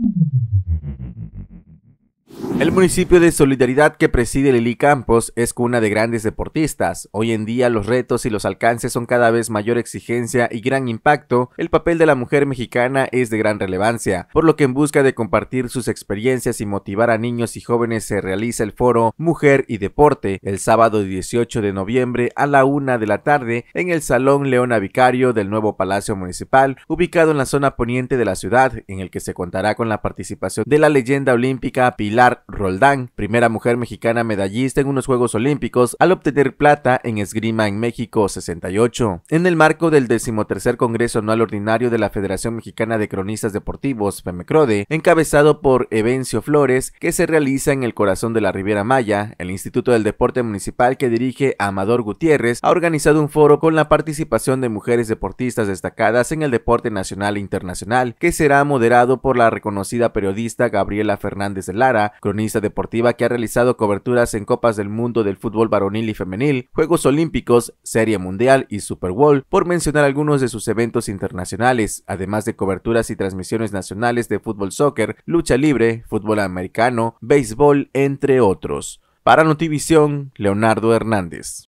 Thank mm-hmm. you. El municipio de Solidaridad que preside Lili Campos es cuna de grandes deportistas. Hoy en día los retos y los alcances son cada vez mayor exigencia y gran impacto. El papel de la mujer mexicana es de gran relevancia, por lo que en busca de compartir sus experiencias y motivar a niños y jóvenes se realiza el foro Mujer y Deporte el sábado 18 de noviembre a la una de la tarde en el Salón Leona Vicario del nuevo Palacio Municipal, ubicado en la zona poniente de la ciudad, en el que se contará con la participación de la leyenda olímpica Pilar Roldán, primera mujer mexicana medallista en unos Juegos Olímpicos al obtener plata en esgrima en México 68. En el marco del decimotercer Congreso Anual Ordinario de la Federación Mexicana de Cronistas Deportivos, FEMECRODE, encabezado por Evencio Flores, que se realiza en el corazón de la Riviera Maya, el Instituto del Deporte Municipal que dirige Amador Gutiérrez ha organizado un foro con la participación de mujeres deportistas destacadas en el deporte nacional e internacional, que será moderado por la reconocida periodista Gabriela Fernández de Lara, deportiva que ha realizado coberturas en Copas del Mundo del fútbol varonil y femenil, Juegos Olímpicos, Serie Mundial y Super Bowl, por mencionar algunos de sus eventos internacionales, además de coberturas y transmisiones nacionales de fútbol soccer, lucha libre, fútbol americano, béisbol, entre otros. Para Notivisión, Leonardo Hernández.